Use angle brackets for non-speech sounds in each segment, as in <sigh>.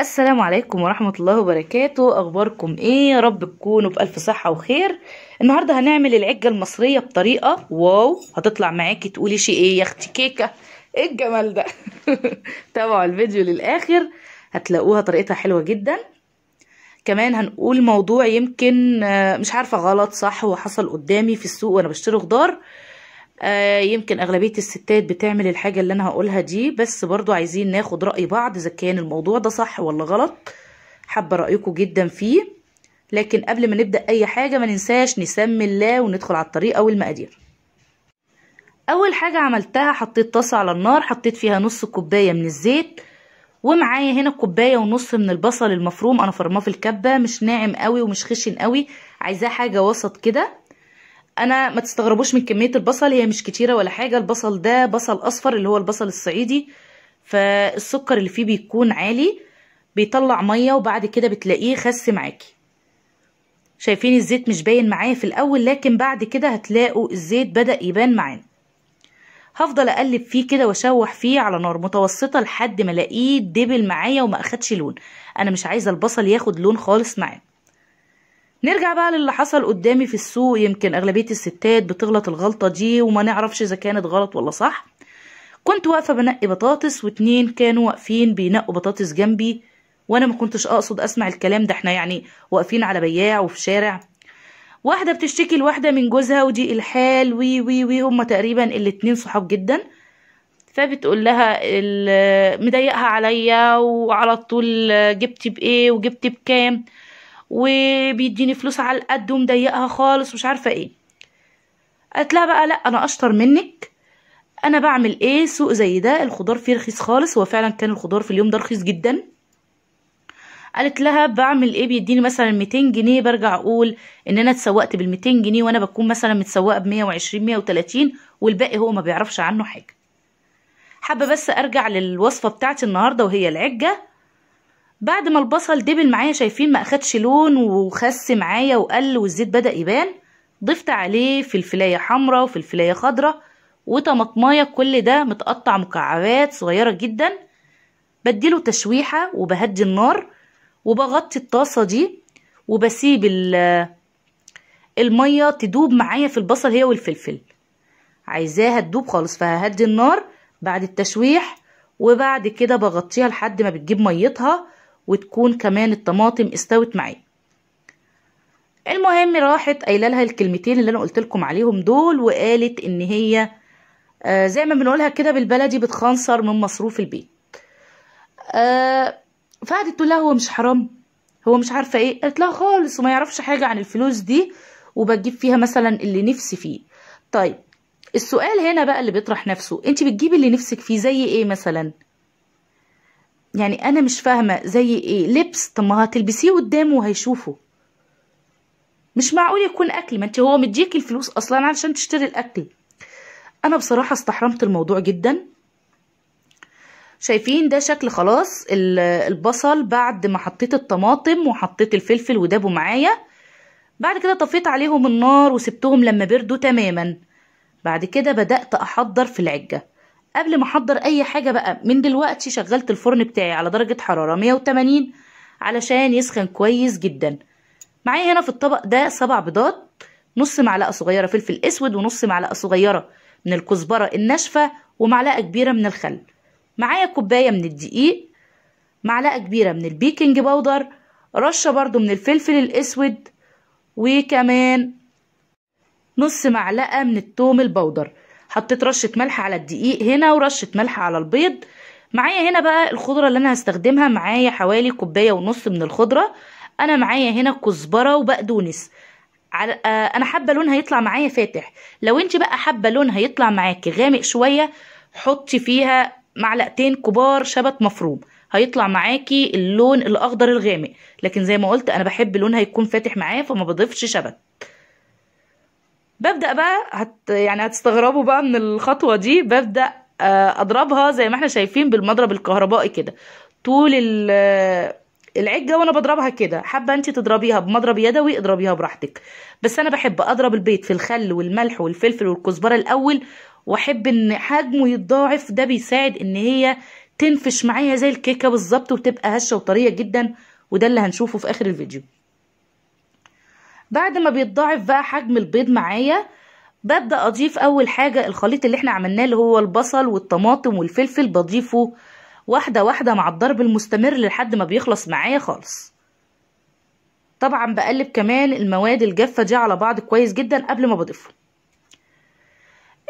السلام عليكم ورحمة الله وبركاته أخباركم إيه يا رب تكونوا بألف صحة وخير النهاردة هنعمل العجة المصرية بطريقة واو هتطلع معاكي تقولي شيء إيه يا أختي كيكة إيه الجمال ده <laughs> تابعوا الفيديو للآخر هتلاقوها طريقتها حلوة جدا كمان هنقول موضوع يمكن آه، مش عارفة غلط صح وحصل قدامي في السوق وأنا بشتري خضار آه، يمكن اغلبيه الستات بتعمل الحاجه اللي انا هقولها دي بس برضو عايزين ناخد راي بعض اذا كان الموضوع ده صح ولا غلط حابه رايكم جدا فيه لكن قبل ما نبدا اي حاجه ما ننساش نسمي الله وندخل على الطريقة والمقادير اول حاجه عملتها حطيت طاسه على النار حطيت فيها نص كوبايه من الزيت ومعايا هنا كوبايه ونص من البصل المفروم انا فرماه في الكبه مش ناعم قوي ومش خشن قوي عايزاه حاجه وسط كده انا ما تستغربوش من كميه البصل هي مش كتيره ولا حاجه البصل ده بصل اصفر اللي هو البصل الصعيدي فالسكر اللي فيه بيكون عالي بيطلع ميه وبعد كده بتلاقيه خس معاكي شايفين الزيت مش باين معايا في الاول لكن بعد كده هتلاقوا الزيت بدا يبان معانا هفضل اقلب فيه كده واشوح فيه على نار متوسطه لحد ما الاقيه دبل معايا وما اخدش لون انا مش عايزه البصل ياخد لون خالص معايا نرجع بقى للي حصل قدامي في السوق يمكن اغلبيه الستات بتغلط الغلطه دي وما نعرفش اذا كانت غلط ولا صح كنت واقفه بنقي بطاطس واتنين كانوا واقفين بينقوا بطاطس جنبي وانا ما كنتش اقصد اسمع الكلام ده احنا يعني واقفين على بياع وفي شارع واحده بتشتكي لواحده من جوزها ودي الحال وي وي وي هما تقريبا الاتنين صحاب جدا فبتقول لها مضايقها عليا وعلى طول جبتي بايه وجبتي بكام وبيديني فلوس على القد ومضيقها خالص مش عارفه ايه قالت لها بقى لا انا اشطر منك انا بعمل ايه سوق زي ده الخضار فيه رخيص خالص هو فعلا كان الخضار في اليوم ده رخيص جدا قالت لها بعمل ايه بيديني مثلا 200 جنيه برجع اقول ان انا اتسوقت بال 200 جنيه وانا بكون مثلا متسوقه ب 120 130 والباقي هو ما بيعرفش عنه حاجه حابه بس ارجع للوصفه بتاعتي النهارده وهي العجه بعد ما البصل دبل معايا شايفين ما اخدش لون وخس معايا وقل والزيت بدا يبان ضفت عليه فلفلايه حمراء وفلفلايه خضراء وطماطمايه كل ده متقطع مكعبات صغيره جدا بديله تشويحه وبهدي النار وبغطي الطاسه دي وبسيب الميه تدوب معايا في البصل هي والفلفل عايزاها تدوب خالص فههدي النار بعد التشويح وبعد كده بغطيها لحد ما بتجيب ميتها وتكون كمان الطماطم استوت معايا المهم راحت قايله لها الكلمتين اللي انا قلت لكم عليهم دول وقالت ان هي آه، زي ما بنقولها كده بالبلدي بتخنصر من مصروف البيت آه، فقعدت تقول لها هو مش حرام هو مش عارفه ايه قالت لها خالص وما يعرفش حاجه عن الفلوس دي وبتجيب فيها مثلا اللي نفسي فيه طيب السؤال هنا بقى اللي بيطرح نفسه انت بتجيبي اللي نفسك فيه زي ايه مثلا يعني انا مش فاهمه زي ايه لبس طب ما هتلبسيه قدامه وهيشوفه مش معقول يكون اكل ما انت هو مديكي الفلوس اصلا علشان تشتري الاكل انا بصراحه استحرمت الموضوع جدا شايفين ده شكل خلاص البصل بعد ما حطيت الطماطم وحطيت الفلفل ودابوا معايا بعد كده طفيت عليهم النار وسبتهم لما بردوا تماما بعد كده بدأت أحضر في العجة قبل ما احضر اي حاجه بقى من دلوقتي شغلت الفرن بتاعي على درجه حراره 180 علشان يسخن كويس جدا معايا هنا في الطبق ده سبع بيضات نص معلقه صغيره فلفل اسود ونص معلقه صغيره من الكزبره الناشفه ومعلقه كبيره من الخل معايا كوبايه من الدقيق معلقه كبيره من البيكنج باودر رشه برده من الفلفل الاسود وكمان نص معلقه من التوم البودر حطيت رشه ملح على الدقيق هنا ورشه ملح على البيض معايا هنا بقى الخضره اللي انا هستخدمها معايا حوالي كوبايه ونص من الخضره انا معايا هنا كزبره وبقدونس على آه، انا حابه لونها يطلع معايا فاتح لو انت بقى حابه لونها يطلع معاكي غامق شويه حطي فيها معلقتين كبار شبت مفروم هيطلع معاكي اللون الاخضر الغامق لكن زي ما قلت انا بحب لونها يكون فاتح معايا فما بضيفش شبت ببدا بقى هت يعني هتستغربوا بقى من الخطوه دي ببدا آه، اضربها زي ما احنا شايفين بالمضرب الكهربائي كده طول العجه وانا بضربها كده حابه انت تضربيها بمضرب يدوي اضربيها براحتك بس انا بحب اضرب البيض في الخل والملح والفلفل والكزبره الاول واحب ان حجمه يتضاعف ده بيساعد ان هي تنفش معايا زي الكيكه بالظبط وتبقى هشه وطريه جدا وده اللي هنشوفه في اخر الفيديو بعد ما بيتضاعف بقى حجم البيض معايا ببدأ أضيف أول حاجة الخليط اللي احنا عملناه اللي هو البصل والطماطم والفلفل بضيفه واحدة واحدة مع الضرب المستمر لحد ما بيخلص معايا خالص طبعا بقلب كمان المواد الجافة دي على بعض كويس جدا قبل ما بضيفه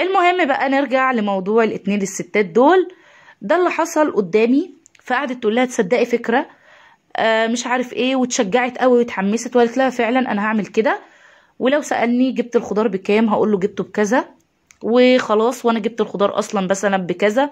المهم بقى نرجع لموضوع الاتنين الستات دول ده اللي حصل قدامي فقعدت تقول لها تصدقي فكرة آه، مش عارف ايه وتشجعت قوي وتحمست وقالت لها فعلا انا هعمل كده ولو سالني جبت الخضار بكام هقول له جبته بكذا وخلاص وانا جبت الخضار اصلا مثلا بكذا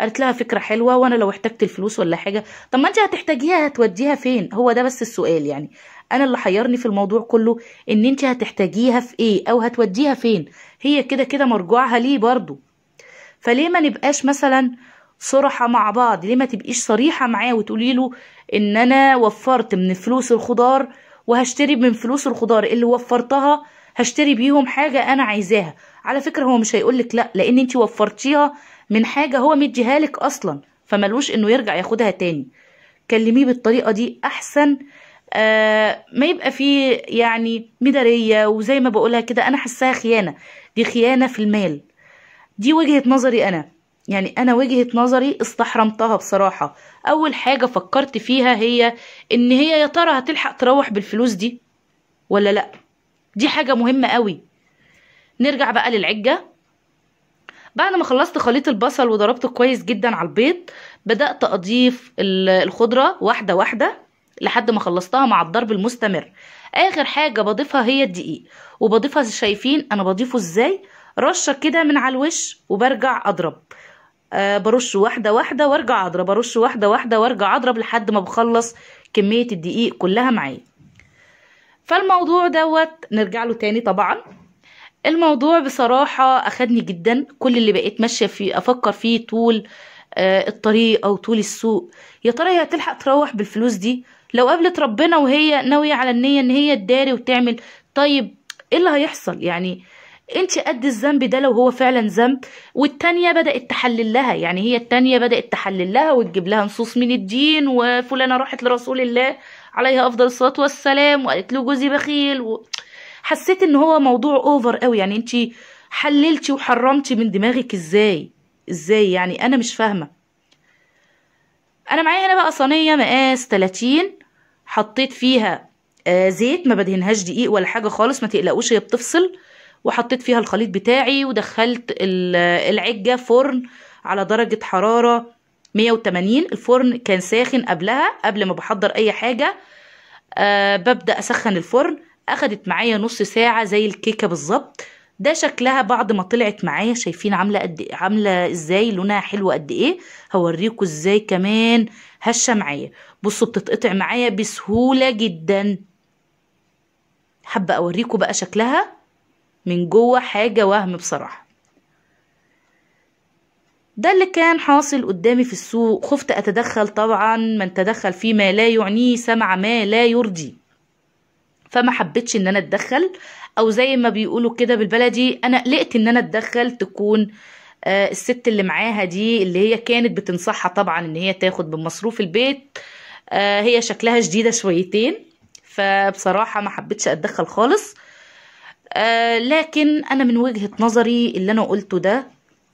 قالت لها فكره حلوه وانا لو احتجت الفلوس ولا حاجه طب ما انت هتحتاجيها هتوديها فين هو ده بس السؤال يعني انا اللي حيرني في الموضوع كله ان انت هتحتاجيها في ايه او هتوديها فين هي كده كده مرجوعها ليه برضو فليه ما نبقاش مثلا صرحة مع بعض ليه ما تبقيش صريحة معاه وتقولي له ان انا وفرت من فلوس الخضار وهشتري من فلوس الخضار اللي وفرتها هشتري بيهم حاجة انا عايزاها على فكرة هو مش هيقولك لا لان انت وفرتيها من حاجة هو مديها لك اصلا فملوش انه يرجع ياخدها تاني كلميه بالطريقة دي احسن آه ما يبقى فيه يعني مدارية وزي ما بقولها كده انا حاساها خيانة دي خيانة في المال دي وجهة نظري انا يعني انا وجهة نظري استحرمتها بصراحة اول حاجة فكرت فيها هي ان هي يا ترى هتلحق تروح بالفلوس دي ولا لا دي حاجة مهمة قوي نرجع بقى للعجة بعد ما خلصت خليط البصل وضربته كويس جدا على البيض بدأت أضيف الخضرة واحدة واحدة لحد ما خلصتها مع الضرب المستمر آخر حاجة بضيفها هي الدقيق وبضيفها شايفين أنا بضيفه إزاي رشة كده من على الوش وبرجع أضرب آه، برش واحده واحده وارجع اضرب برش واحده واحده وارجع اضرب لحد ما بخلص كميه الدقيق كلها معايا فالموضوع دوت نرجع له تاني طبعا الموضوع بصراحه اخدني جدا كل اللي بقيت ماشيه فيه افكر فيه طول آه، الطريق او طول السوق يا ترى هي هتلحق تروح بالفلوس دي لو قابلت ربنا وهي ناويه على النيه ان هي تداري وتعمل طيب ايه اللي هيحصل يعني آه انت قد الذنب ده لو هو فعلا ذنب والتانية بدأت تحلل لها يعني هي التانية بدأت تحلل لها وتجيب لها نصوص من الدين وفلانة راحت لرسول الله عليها أفضل الصلاة والسلام وقالت له جوزي بخيل حسيت ان هو موضوع اوفر قوي يعني انت حللتي وحرمتي من دماغك ازاي ازاي يعني انا مش فاهمه انا معايا هنا بقى صينيه مقاس 30 حطيت فيها آه زيت ما بدهنهاش دقيق ولا حاجه خالص ما تقلقوش هي بتفصل وحطيت فيها الخليط بتاعي ودخلت العجة فرن على درجة حرارة 180 الفرن كان ساخن قبلها قبل ما بحضر اي حاجة أه ببدأ اسخن الفرن اخدت معايا نص ساعة زي الكيكة بالظبط ده شكلها بعد ما طلعت معايا شايفين عامله قد ايه عامله ازاي لونها حلو قد ايه هوريكوا ازاي كمان هشه معايا بصوا بتتقطع معايا بسهوله جدا حابه اوريكم بقى شكلها من جوه حاجة وهم بصراحة ده اللي كان حاصل قدامي في السوق خفت أتدخل طبعا من تدخل فيما لا يعنيه سمع ما لا يرضي فما حبيتش ان انا اتدخل او زي ما بيقولوا كده بالبلدي انا قلقت ان انا اتدخل تكون آه الست اللي معاها دي اللي هي كانت بتنصحها طبعا ان هي تاخد بمصروف البيت آه هي شكلها شديده شويتين فبصراحه ما حبيتش اتدخل خالص آه، لكن انا من وجهه نظري اللي انا قلته ده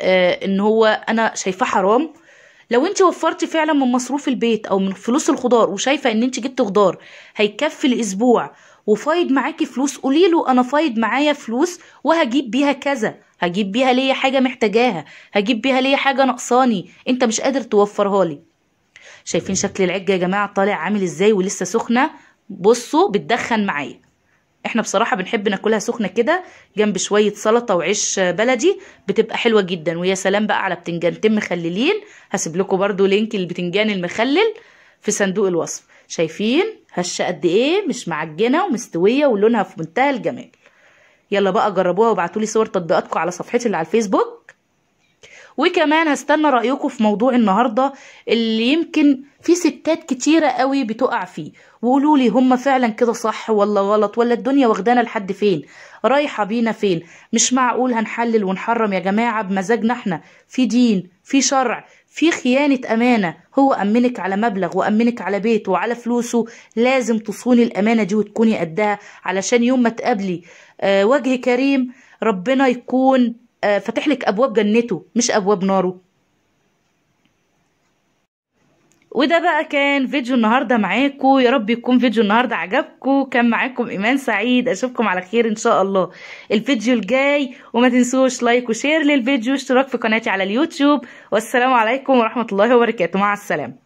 آه ان هو انا شايفاه حرام لو انت وفرتي فعلا من مصروف البيت او من فلوس الخضار وشايفه ان انت جبت خضار هيكفي الاسبوع وفايض معاكي فلوس قولي له انا فايض معايا فلوس وهجيب بيها كذا هجيب بيها ليا حاجه محتاجاها هجيب بيها ليا حاجه نقصاني انت مش قادر توفرها لي شايفين شكل العجه يا جماعه طالع عامل ازاي ولسه سخنه بصوا بتدخن معايا احنا بصراحه بنحب ناكلها سخنه كده جنب شويه سلطه وعيش بلدي بتبقى حلوه جدا ويا سلام بقى على بتنجانتين مخللين هسيب لكم برضو لينك البتنجان المخلل في صندوق الوصف شايفين هشه قد ايه مش معجنه ومستويه ولونها في منتهى الجمال يلا بقى جربوها وابعتولي صور تطبيقاتكم على صفحتي اللي على الفيسبوك وكمان هستنى رايكم في موضوع النهارده اللي يمكن في ستات كتيره قوي بتقع فيه وقولوا لي هم فعلا كده صح ولا غلط ولا الدنيا واخدانا لحد فين رايحه بينا فين مش معقول هنحلل ونحرم يا جماعه بمزاجنا احنا في دين في شرع في خيانة أمانة هو أمنك على مبلغ وأمنك على بيت وعلى فلوسه لازم تصوني الأمانة دي وتكوني قدها علشان يوم ما تقابلي آه، وجه كريم ربنا يكون آه، فاتح لك ابواب جنته مش ابواب ناره وده بقى كان فيديو النهارده معاكم يا رب يكون فيديو النهارده عجبكم كان معاكم ايمان سعيد اشوفكم على خير ان شاء الله الفيديو الجاي وما تنسوش لايك وشير للفيديو واشتراك في قناتي على اليوتيوب والسلام عليكم ورحمه الله وبركاته مع السلامه